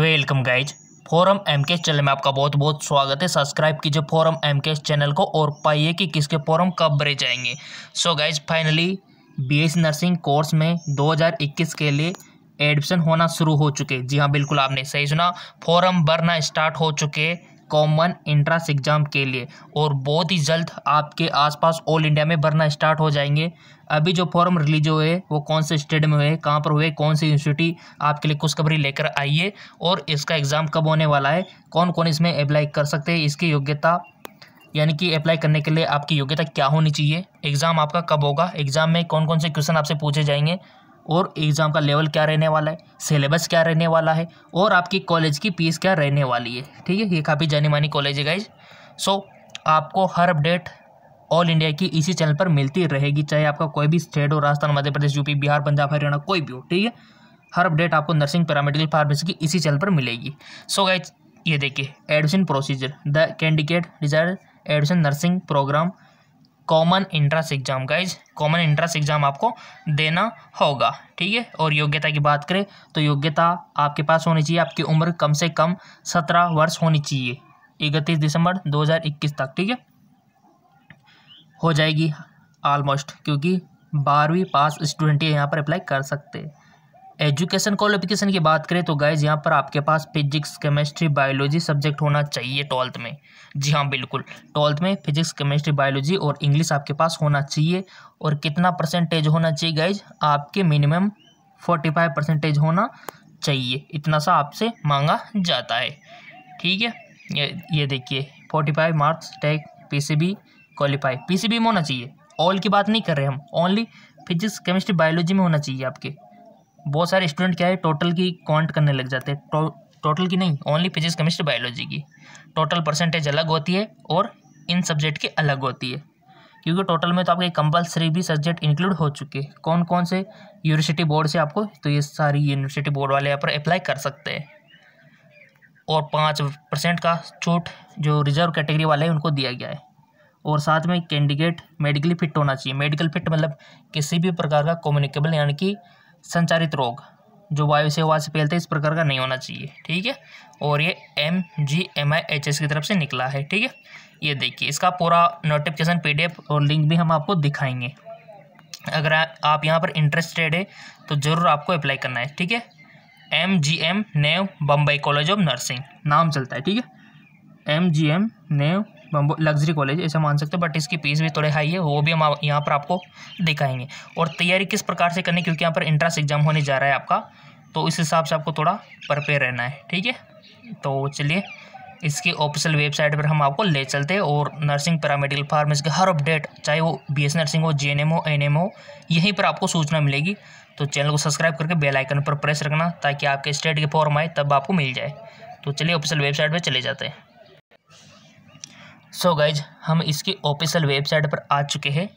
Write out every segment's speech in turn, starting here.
welcome guys forum M K channel में आपका बहुत बहुत स्वागत है सब्सक्राइब कीजिए फोरम एम के चैनल को और पाइए कि किसके फोरम कब भरे जाएंगे so guys finally BSc nursing course में 2021 के लिए एडमिशन होना शुरू हो चुके जी हाँ बिल्कुल आपने सही सुना फॉरम भरना स्टार्ट हो चुके कॉमन एंट्रेंस एग्ज़ाम के लिए और बहुत ही जल्द आपके आसपास ऑल इंडिया में भरना स्टार्ट हो जाएंगे अभी जो फॉर्म रिलीज हुए वो कौन से स्टेट में हुए कहाँ पर हुए कौन सी यूनिवर्सिटी आपके लिए खुशखबरी लेकर आई है और इसका एग्ज़ाम कब होने वाला है कौन कौन इसमें अप्लाई कर सकते हैं इसकी योग्यता यानी कि अप्लाई करने के लिए आपकी योग्यता क्या होनी चाहिए एग्ज़ाम आपका कब होगा एग्ज़ाम में कौन कौन से क्वेश्चन आपसे पूछे जाएंगे और एग्ज़ाम का लेवल क्या रहने वाला है सिलेबस क्या रहने वाला है और आपकी कॉलेज की फीस क्या रहने वाली है ठीक है ये काफ़ी जानी मानी कॉलेज है गाइज सो so, आपको हर अपडेट ऑल इंडिया की इसी चैनल पर मिलती रहेगी चाहे आपका कोई भी स्टेट हो राजस्थान मध्य प्रदेश यूपी बिहार पंजाब हरियाणा कोई भी हो ठीक है हर अपडेट आपको नर्सिंग पैरामेडिकल फार्मेसी की इसी चैनल पर मिलेगी सो so, गाइज ये देखिए admission procedure the candidate desire admission nursing program common entrance exam guys common entrance exam आपको देना होगा ठीक है और योग्यता की बात करें तो योग्यता आपके पास होनी चाहिए आपकी उम्र कम से कम सत्रह वर्ष होनी चाहिए इकतीस दिसंबर इक्कीस तक ठीक है हो जाएगी ऑलमोस्ट क्योंकि बारहवीं पास स्टूडेंट ही यहाँ पर अप्लाई कर सकते हैं एजुकेशन क्वालिफिकेशन की बात करें तो गाइज यहाँ पर आपके पास फिजिक्स केमिस्ट्री बायोलॉजी सब्जेक्ट होना चाहिए ट्वेल्थ में जी हाँ बिल्कुल ट्वेल्थ में फिजिक्स केमिस्ट्री बायोलॉजी और इंग्लिश आपके पास होना चाहिए और कितना परसेंटेज होना चाहिए गाइज आपके मिनिमम फोर्टी फाइव परसेंटेज होना चाहिए इतना सा आपसे मांगा जाता है ठीक है ये ये देखिए forty five marks take P C B qualify P C B में होना चाहिए ऑल की बात नहीं कर रहे हम ओनली फिजिक्स केमिस्ट्री बायोलॉजी में होना चाहिए आपके बहुत सारे स्टूडेंट क्या है टोटल की काउंट करने लग जाते हैं टो, टोटल की नहीं ओनली फिजिक्स केमिस्ट्री बायोलॉजी की टोटल परसेंटेज अलग होती है और इन सब्जेक्ट की अलग होती है क्योंकि टोटल में तो आपके कंपलसरी भी सब्जेक्ट इंक्लूड हो चुके हैं कौन कौन से यूनिवर्सिटी बोर्ड से आपको तो ये सारी यूनिवर्सिटी बोर्ड वाले यहाँ पर अप्लाई कर सकते हैं और पाँच परसेंट का छूट जो रिजर्व कैटेगरी वाले हैं उनको दिया गया है और साथ में कैंडिडेट मेडिकली फिट होना चाहिए मेडिकल फिट मतलब किसी भी प्रकार का कम्युनिकेबल यानी कि संचारित रोग जो वायु से हवा से फैलते हैं तो इस प्रकार का नहीं होना चाहिए ठीक है और ये M G M I H S की तरफ से निकला है ठीक है ये देखिए इसका पूरा नोटिफिकेशन एफ और लिंक भी हम आपको दिखाएंगे अगर आप यहाँ पर इंटरेस्टेड है तो ज़रूर आपको अप्लाई करना है ठीक है M G M new Bombay college of nursing नाम चलता है ठीक है M G M new luxury college ऐसा मान सकते हो बट इसकी फीस भी थोड़े हाई है वो भी हम यहाँ पर आपको दिखाएंगे और तैयारी किस प्रकार से करनी क्योंकि यहाँ पर एंट्रेंस एग्जाम होने जा रहा है आपका तो इस हिसाब से आपको थोड़ा प्रपेयर रहना है ठीक है तो चलिए इसकी ऑफिशियल वेबसाइट पर हम आपको ले चलते हैं और नर्सिंग पैरामेडिकल फार्मेसी के हर अपडेट चाहे वो बी एस नर्सिंग हो जे हो एन हो यहीं पर आपको सूचना मिलेगी तो चैनल को सब्सक्राइब करके बेल आइकन पर प्रेस रखना ताकि आपके स्टेट के फॉर्म आए तब आपको मिल जाए तो चलिए ऑफिशियल वेबसाइट पर चले जाते हैं सो गाइज हम इसकी ऑफिशियल वेबसाइट पर आ चुके हैं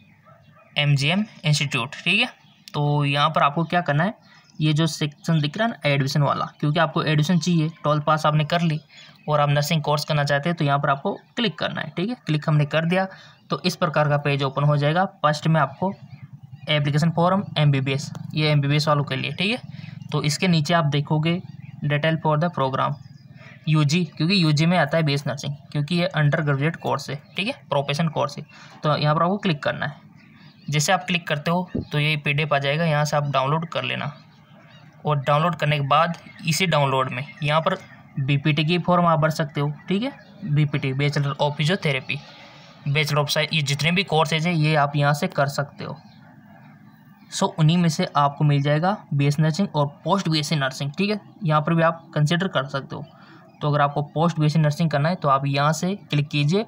एम जी एम इंस्टीट्यूट ठीक है तो यहाँ पर आपको क्या करना है ये जो सेक्शन दिख रहा है ना एडमिशन वाला क्योंकि आपको एडमिशन चाहिए ट्वेल्थ पास आपने कर ली और आप नर्सिंग कोर्स करना चाहते हैं तो यहाँ पर आपको क्लिक करना है ठीक है क्लिक हमने कर दिया तो इस प्रकार का पेज ओपन हो जाएगा फर्स्ट में आपको एप्लीकेशन फॉर्म एम ये एम वालों के लिए ठीक है तो इसके नीचे आप देखोगे detail for the program UG क्योंकि यूजी में आता है बेस नर्सिंग क्योंकि ये अंडर ग्रेजुएट कोर्स है ठीक है प्रोफेशन कोर्स है तो यहाँ पर आपको क्लिक करना है जैसे आप क्लिक करते हो तो ये पी आ जाएगा यहाँ से आप डाउनलोड कर लेना और डाउनलोड करने के बाद इसी डाउनलोड में यहाँ पर बीपीटी की फॉर्म आप भर सकते हो ठीक है BPT bachelor of physiotherapy bachelor of science ये जितने भी कोर्सेज हैं ये आप यहाँ से कर सकते हो सो so, उन्हीं में से आपको मिल जाएगा बी नर्सिंग और पोस्ट बी नर्सिंग ठीक है यहाँ पर भी आप कंसिडर कर सकते हो तो अगर आपको पोस्ट बी नर्सिंग करना है तो आप यहाँ से क्लिक कीजिए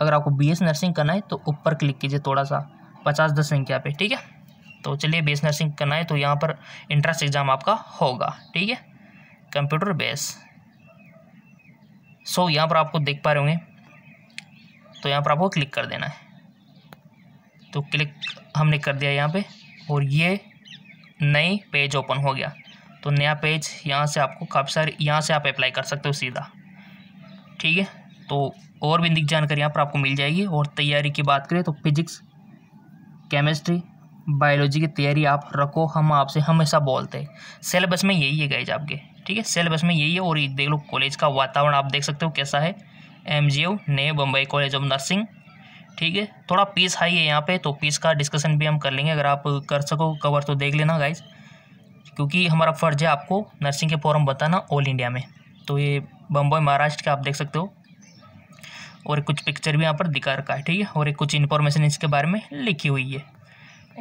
अगर आपको बी नर्सिंग करना है तो ऊपर क्लिक कीजिए थोड़ा सा पचास दस संख्या पे ठीक है तो चलिए बी नर्सिंग करना है तो यहाँ पर इंट्रेंस एग्ज़ाम आपका होगा ठीक है कंप्यूटर बेस सो यहाँ पर आपको देख पा रहे होंगे तो यहाँ पर आपको क्लिक कर देना है तो क्लिक हमने कर दिया यहाँ पे और ये नई पेज ओपन हो गया तो नया पेज यहाँ से आपको काफ़ी सारे यहाँ से आप अप्लाई कर सकते हो सीधा ठीक है तो और भी अधिक जानकारी यहाँ पर आपको मिल जाएगी और तैयारी की बात करें तो फिजिक्स केमिस्ट्री बायोलॉजी की तैयारी आप रखो हम आपसे हमेशा बोलते हैं सिलेबस में यही है गाइज आपके ठीक है सिलेबस में यही है और देख लो कॉलेज का वातावरण आप देख सकते हो कैसा है एम जी नए बम्बई कॉलेज ऑफ नर्सिंग ठीक है थोड़ा पीस हाई है यहाँ पे तो पीस का डिस्कशन भी हम कर लेंगे अगर आप कर सको कवर तो देख लेना गाइज क्योंकि हमारा फ़र्ज है आपको नर्सिंग के फॉर्म बताना ऑल इंडिया में तो ये बम्बई महाराष्ट्र का आप देख सकते हो और कुछ पिक्चर भी यहाँ पर दिखा रखा है ठीक है और एक कुछ इन्फॉर्मेशन इसके बारे में लिखी हुई है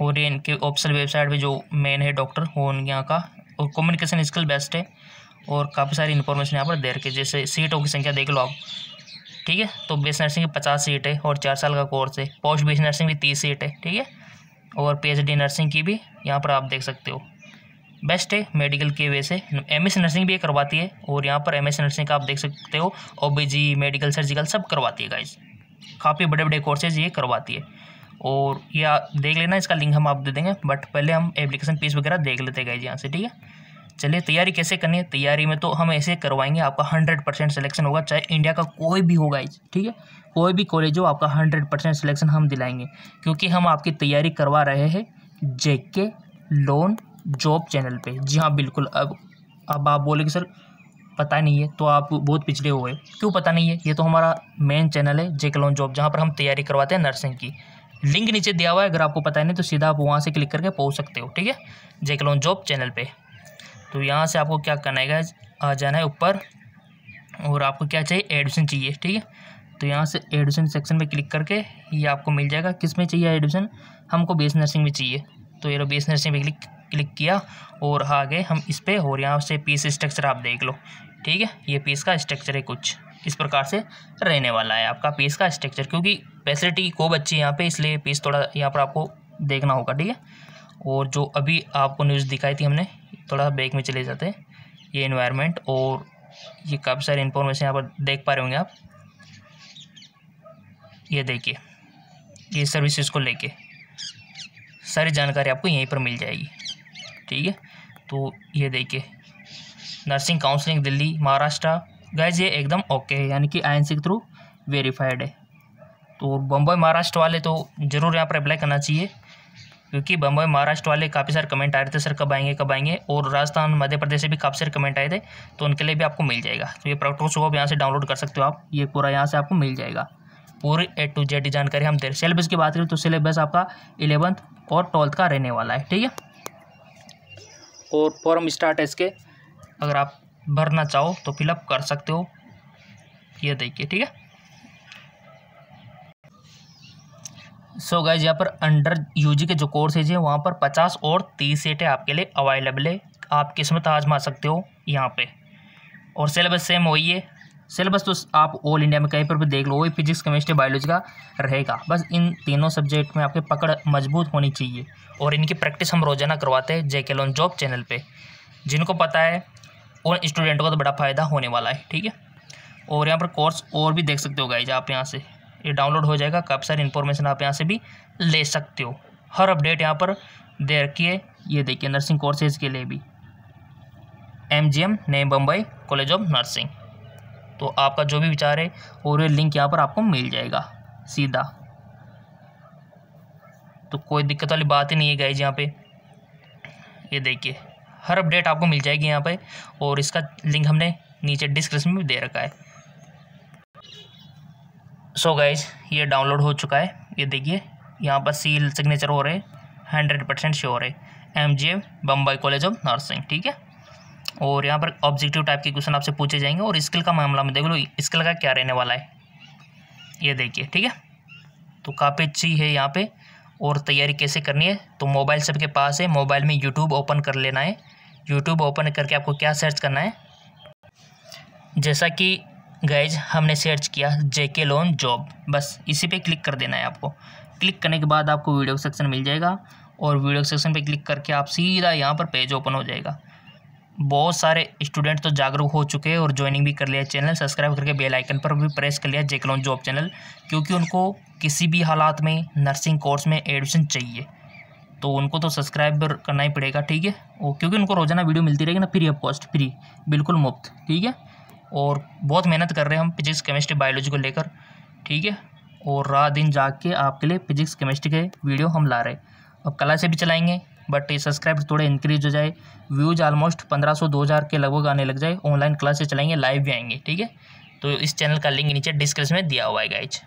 और ये इनके ऑप्शनल वेबसाइट पे जो मेन है डॉक्टर वो उनके यहाँ का और कम्युनिकेशन स्किल बेस्ट है और काफ़ी सारी इन्फॉर्मेशन यहाँ पर दे रखी है जैसे सीटों की संख्या देख लो आप ठीक है तो बेस नर्सिंग की पचास सीट है और चार साल का कोर्स है पोस्ट बेस नर्सिंग की तीस सीट है ठीक है और पी नर्सिंग की भी यहाँ पर आप देख सकते हो बेस्ट है मेडिकल के वे से एम एस नर्सिंग भी ये करवाती है और यहाँ पर एम एस नर्सिंग का आप देख सकते हो O B G medical surgical सब करवाती है गाइज काफ़ी बड़े बड़े कोर्सेज ये करवाती है और ये देख लेना इसका लिंक हम आप दे देंगे बट पहले हम एप्लीकेशन फीस वगैरह देख लेते हैं गाइज यहाँ से ठीक है चलिए तैयारी कैसे करनी है तैयारी में तो हम ऐसे करवाएंगे आपका हंड्रेड परसेंट सिलेक्शन होगा चाहे इंडिया का कोई भी होगा ठीक है कोई भी कॉलेज हो आपका हंड्रेड परसेंट सिलेक्शन हम दिलाएंगे क्योंकि हम आपकी तैयारी करवा रहे हैं जेके लोन जॉब चैनल पे जी हाँ बिल्कुल अब अब आप बोलेंगे सर पता नहीं है तो आप बहुत पिछले हुए क्यों पता नहीं है ये तो हमारा मेन चैनल है जे कलोन जॉब जहाँ पर हम तैयारी करवाते हैं नर्सिंग की लिंक नीचे दिया हुआ है अगर आपको पता नहीं तो सीधा आप वहाँ से क्लिक करके पहुँच सकते हो ठीक है जे कलोन जॉब चैनल पर तो यहाँ से आपको क्या करना है आ जाना है ऊपर और आपको क्या चाहिए एडमिशन चाहिए ठीक है तो यहाँ से एडमिशन सेक्शन में क्लिक करके ये आपको मिल जाएगा किस में चाहिए एडमिशन हमको बेस नर्सिंग में चाहिए तो ये बेस नर्सिंग में क्लिक क्लिक किया और आगे हम इस पर और यहाँ से पीस स्ट्रक्चर आप देख लो ठीक है ये पीस का स्ट्रक्चर है कुछ इस प्रकार से रहने वाला है आपका पीस का स्ट्रक्चर क्योंकि फैसिलिटी को है यहाँ पे इसलिए पीस थोड़ा यहाँ पर आपको देखना होगा ठीक है और जो अभी आपको न्यूज़ दिखाई थी हमने थोड़ा बैक में चले जाते हैं ये इन्वायरमेंट और ये काफ़ी सारी इन्फॉर्मेशन यहाँ पर देख पा रहे होंगे आप ये देखिए ये सर्विसेज को लेके सारी जानकारी आपको यहीं पर मिल जाएगी ठीक है तो ये देखिए nursing counselling Delhi Maharashtra guys ये एकदम ओके है यानी कि आई के थ्रू वेरीफाइड है तो बम्बई महाराष्ट्र वाले तो ज़रूर यहाँ पर अप्लाई करना चाहिए क्योंकि बम्बई महाराष्ट्र वाले काफ़ी सारे कमेंट आ रहे थे सर कब आएंगे कब आएंगे और राजस्थान मध्य प्रदेश से भी काफ़ी सारे कमेंट आए थे तो उनके लिए भी आपको मिल जाएगा तो ये प्रोडक्ट को आप यहाँ से डाउनलोड कर सकते हो आप ये पूरा यहाँ से आपको मिल जाएगा पूरी ए टू जेड जानकारी हम दे रहे सिलेबस की बात करें तो सिलेबस आपका इलेवंथ और ट्वेल्थ का रहने वाला है ठीक है और फॉर्म स्टार्ट है इसके अगर आप भरना चाहो तो फिलअप कर सकते हो ये देखिए ठीक है सो गए यहाँ पर अंडर यूजी के जो कोर्सेज हैं वहाँ पर पचास और तीस सीटें आपके लिए अवेलेबल है आप किस्मत आजमा सकते हो यहाँ पे और सिलेबस सेम वही है सिलेबस तो आप ऑल इंडिया में कहीं पर भी देख लो वही फिजिक्स केमिस्ट्री बायोलॉजी का रहेगा बस इन तीनों सब्जेक्ट में आपकी पकड़ मजबूत होनी चाहिए और इनकी प्रैक्टिस हम रोजाना करवाते हैं जे के लोन जॉब चैनल पे जिनको पता है उन स्टूडेंटों को तो बड़ा फ़ायदा होने वाला है ठीक है और यहाँ पर कोर्स और भी देख सकते हो गाइज आप यहाँ से ये यह डाउनलोड हो जाएगा काफ़ी सारी इन्फॉर्मेशन आप यहाँ से भी ले सकते हो हर अपडेट यहाँ पर दे रखिए ये देखिए नर्सिंग कोर्सेज के लिए भी एम जी एम नई बम्बई कॉलेज ऑफ नर्सिंग तो आपका जो भी विचार है और लिंक यहाँ पर आपको मिल जाएगा सीधा तो कोई दिक्कत वाली बात ही नहीं है गाइज यहाँ पे ये देखिए हर अपडेट आपको मिल जाएगी यहाँ पे और इसका लिंक हमने नीचे डिस्क्रिप्शन में दे रखा है सो so गाइज ये डाउनलोड हो चुका है ये देखिए यहाँ पर सील सिग्नेचर हो रहे हैं हंड्रेड परसेंट श्योर है M G Bombay college of nursing ठीक है और यहाँ पर ऑब्जेक्टिव टाइप के क्वेश्चन आपसे पूछे जाएंगे और स्किल का मामला में देख लो स्किल का क्या रहने वाला है ये देखिए ठीक है तो काफ़ी अच्छी है यहाँ पे और तैयारी कैसे करनी है तो मोबाइल सबके पास है मोबाइल में यूट्यूब ओपन कर लेना है यूट्यूब ओपन करके आपको क्या सर्च करना है जैसा कि गैज हमने सर्च किया जेके लोन जॉब बस इसी पे क्लिक कर देना है आपको क्लिक करने के बाद आपको वीडियो सेक्शन मिल जाएगा और वीडियो सेक्शन पर क्लिक करके आप सीधा यहाँ पर पेज ओपन हो जाएगा बहुत सारे स्टूडेंट तो जागरूक हो चुके हैं और ज्वाइनिंग भी कर लिया चैनल सब्सक्राइब करके बेल आइकन पर भी प्रेस कर लिया जेकलॉन जॉब चैनल क्योंकि उनको किसी भी हालात में नर्सिंग कोर्स में एडमिशन चाहिए तो उनको तो सब्सक्राइब करना ही पड़ेगा ठीक है और क्योंकि उनको रोज़ाना वीडियो मिलती रहेगी ना फ्री ऑफ कॉस्ट फ्री बिल्कुल मुफ्त ठीक है और बहुत मेहनत कर रहे हैं हम फिजिक्स केमिस्ट्री बायोलॉजी को लेकर ठीक है और रात दिन जाग के आपके लिए फिजिक्स केमिस्ट्री के वीडियो हम ला रहे हैं अब कला से भी चलाएंगे बट ये सब्सक्राइब थोड़े इंक्रीज हो जाए व्यूज़ ऑलमोस्ट पंद्रह सौ दो हज़ार के लगभग आने लग जाए ऑनलाइन क्लासेस चलाएंगे लाइव भी आएंगे ठीक है तो इस चैनल का लिंक नीचे डिस्क्रिप्शन में दिया हुआ है गाइज